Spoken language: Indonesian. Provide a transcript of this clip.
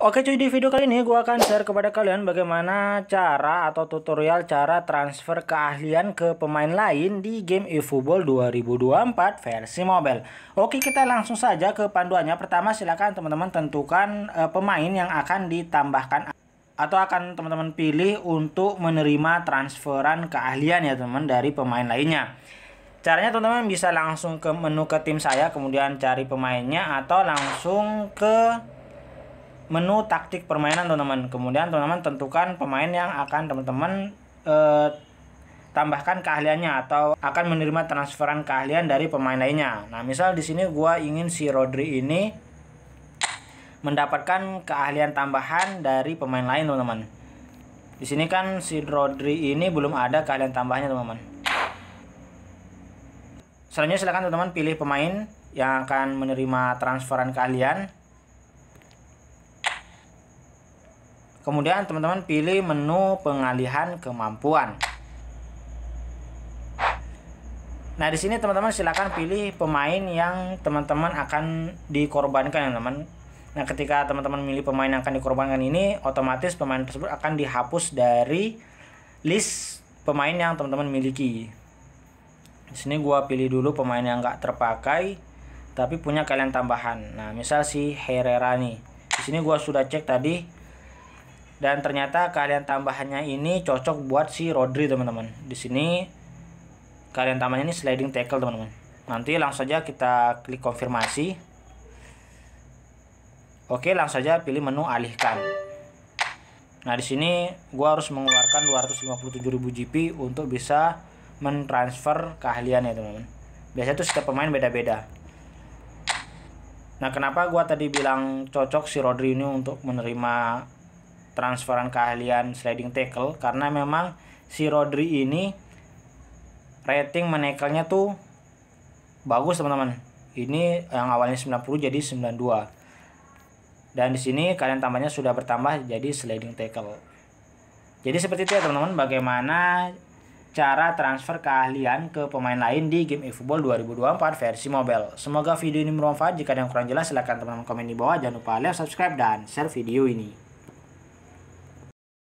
Oke cuy di video kali ini gue akan share kepada kalian bagaimana cara atau tutorial cara transfer keahlian ke pemain lain di game eFootball 2024 versi mobile. Oke kita langsung saja ke panduannya. Pertama silahkan teman-teman tentukan uh, pemain yang akan ditambahkan atau akan teman-teman pilih untuk menerima transferan keahlian ya teman teman dari pemain lainnya. Caranya teman-teman bisa langsung ke menu ke tim saya kemudian cari pemainnya atau langsung ke menu taktik permainan teman-teman. Kemudian teman-teman tentukan pemain yang akan teman-teman eh, tambahkan keahliannya atau akan menerima transferan keahlian dari pemain lainnya. Nah, misal di sini gua ingin si Rodri ini mendapatkan keahlian tambahan dari pemain lain, teman-teman. Di sini kan si Rodri ini belum ada keahlian tambahnya, teman-teman. Selanjutnya silahkan teman-teman pilih pemain yang akan menerima transferan keahlian Kemudian teman-teman pilih menu pengalihan kemampuan. Nah, di sini teman-teman silakan pilih pemain yang teman-teman akan dikorbankan ya, teman. Nah, ketika teman-teman milih pemain yang akan dikorbankan ini, otomatis pemain tersebut akan dihapus dari list pemain yang teman-teman miliki. Di sini gua pilih dulu pemain yang nggak terpakai tapi punya kalian tambahan. Nah, misal si Herrera nih. Di sini gua sudah cek tadi dan ternyata kalian tambahannya ini cocok buat si Rodri teman-teman di sini kalian tambahnya ini sliding tackle teman-teman nanti langsung saja kita klik konfirmasi oke langsung saja pilih menu alihkan nah di sini gua harus mengeluarkan 257.000 GP untuk bisa mentransfer keahlian ya teman-teman biasanya tuh setiap pemain beda-beda nah kenapa gue tadi bilang cocok si Rodri ini untuk menerima transferan keahlian sliding tackle karena memang si Rodri ini rating menekelnya tuh bagus teman-teman. Ini yang awalnya 90 jadi 92. Dan di sini kalian tambahnya sudah bertambah jadi sliding tackle. Jadi seperti itu ya teman-teman bagaimana cara transfer keahlian ke pemain lain di game eFootball 2024 versi mobile. Semoga video ini bermanfaat. Jika ada yang kurang jelas silahkan teman-teman komen di bawah. Jangan lupa like, subscribe, dan share video ini.